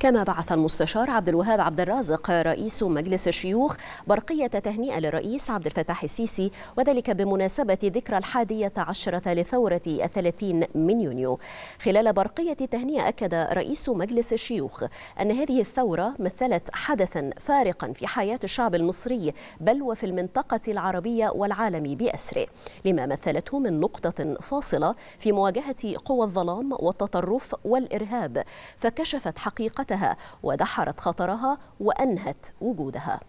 كما بعث المستشار عبد الوهاب عبد الرازق رئيس مجلس الشيوخ برقية تهنئة للرئيس عبد الفتاح السيسي وذلك بمناسبة ذكرى الحادية عشرة لثورة الثلاثين من يونيو خلال برقية التهنئة أكد رئيس مجلس الشيوخ أن هذه الثورة مثلت حدثا فارقا في حياة الشعب المصري بل وفي المنطقة العربية والعالم بأسره لما مثلته من نقطة فاصلة في مواجهة قوى الظلام والتطرف والإرهاب فكشفت حقيقة حياتها ودحرت خطرها وأنهت وجودها